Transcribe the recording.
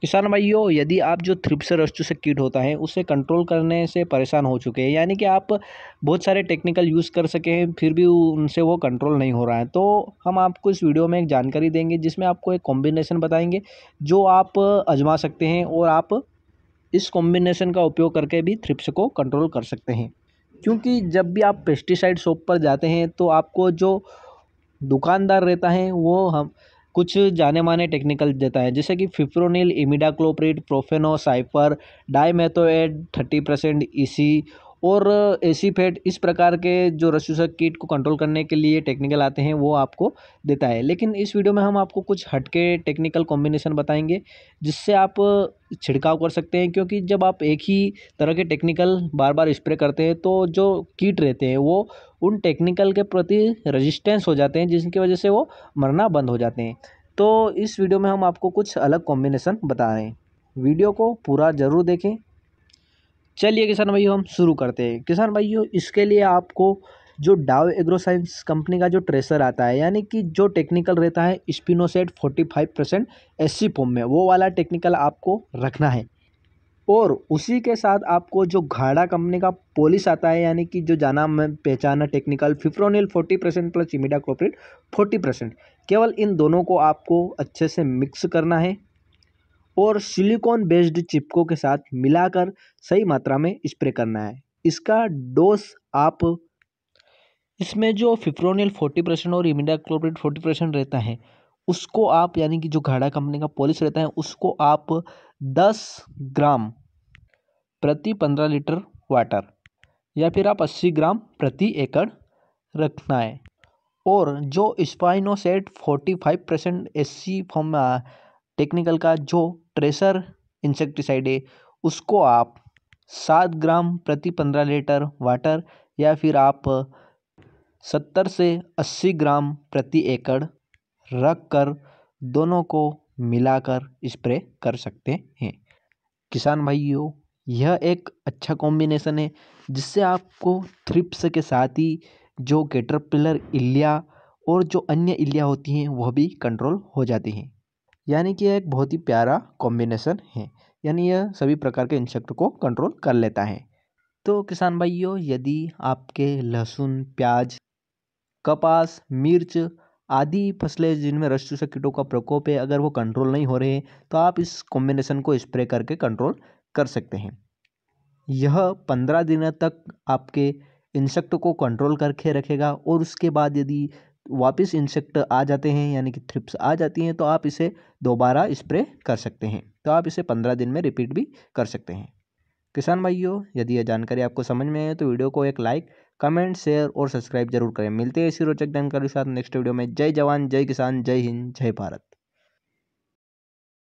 किसान भाइयों यदि आप जो थ्रिप्स रस्ट से कीट होता है उसे कंट्रोल करने से परेशान हो चुके हैं यानी कि आप बहुत सारे टेक्निकल यूज़ कर सके हैं फिर भी उनसे वो कंट्रोल नहीं हो रहा है तो हम आपको इस वीडियो में एक जानकारी देंगे जिसमें आपको एक कॉम्बिनेशन बताएंगे जो आप आजमा सकते हैं और आप इस कॉम्बिनेशन का उपयोग करके भी थ्रिप्स को कंट्रोल कर सकते हैं क्योंकि जब भी आप पेस्टिसाइड शॉप पर जाते हैं तो आपको जो दुकानदार रहता है वो हम कुछ जाने माने टेक्निकल देता है जैसे कि फिफ्रोनिल इमिडाक्लोप्रिड प्रोफेनो साइपर मेथोएड थर्टी परसेंट ई सी और एसीफेट इस प्रकार के जो रसूसक कीट को कंट्रोल करने के लिए टेक्निकल आते हैं वो आपको देता है लेकिन इस वीडियो में हम आपको कुछ हटके टेक्निकल कॉम्बिनेशन बताएंगे जिससे आप छिड़काव कर सकते हैं क्योंकि जब आप एक ही तरह के टेक्निकल बार बार स्प्रे करते हैं तो जो कीट रहते हैं वो उन टेक्निकल के प्रति रजिस्टेंस हो जाते हैं जिसकी वजह से वो मरना बंद हो जाते हैं तो इस वीडियो में हम आपको कुछ अलग कॉम्बिनेशन बता रहे हैं वीडियो को पूरा ज़रूर देखें चलिए किसान भाइयों हम शुरू करते हैं किसान भाइयों इसके लिए आपको जो डाव एग्रोसाइंस कंपनी का जो ट्रेसर आता है यानी कि जो टेक्निकल रहता है spinosad forty five percent S C form में वो वाला टेक्निकल आपको रखना है और उसी के साथ आपको जो घाड़ा कंपनी का पॉलिस आता है यानी कि जो जाना पहचाना technical fipronil forty percent plus imidacloprid forty percent केवल इन दोनों को आपको अच्छे से मिक्स करना है और सिलिकॉन बेस्ड चिपको के साथ मिलाकर सही मात्रा में स्प्रे करना है इसका डोस आप इसमें जो फिफ्रोनियल फोर्टी परसेंट और इमिडाक्लोप्रिड फोर्टी परसेंट रहता है उसको आप यानी कि जो घाड़ा कंपनी का पॉलिश रहता है उसको आप दस ग्राम प्रति पंद्रह लीटर वाटर या फिर आप अस्सी ग्राम प्रति एकड़ रखना है और जो spinosad forty five percent S C form technical का जो ट्रेसर इंसेक्टिसाइड है उसको आप सात ग्राम प्रति पंद्रह लीटर वाटर या फिर आप सत्तर से अस्सी ग्राम प्रति एकड़ रख कर दोनों को मिलाकर स्प्रे कर सकते हैं किसान भाइयों यह एक अच्छा कॉम्बिनेसन है जिससे आपको थ्रिप्स के साथ ही जो कैटरपिलर इलिया और जो अन्य इलिया होती हैं वह भी कंट्रोल हो जाती हैं यानी कि यह एक बहुत ही प्यारा कॉम्बिनेसन है यानी यह सभी प्रकार के इंसेक्ट को कंट्रोल कर लेता है तो किसान भाइयों यदि आपके लहसुन प्याज कपास मिर्च आदि फसलें जिनमें रस चूसक कीटों का प्रकोप है अगर वो कंट्रोल नहीं हो रहे हैं तो आप इस कॉम्बिनेशन को स्प्रे करके कंट्रोल कर सकते हैं यह पंद्रह दिनों तक आपके इंसेक्ट को कंट्रोल करके रखेगा और उसके बाद यदि वापस इंसेक्ट आ जाते हैं यानी कि थ्रिप्स आ जाती हैं तो आप इसे दोबारा स्प्रे कर सकते हैं तो आप इसे पंद्रह दिन में रिपीट भी कर सकते हैं किसान भाइयों यदि यह जानकारी आपको समझ में आए तो वीडियो को एक लाइक कमेंट शेयर और सब्सक्राइब जरूर करें मिलते हैं इसी रोचक जानकारी के साथ नेक्स्ट वीडियो में जय जवान जय किसान जय हिंद जय भारत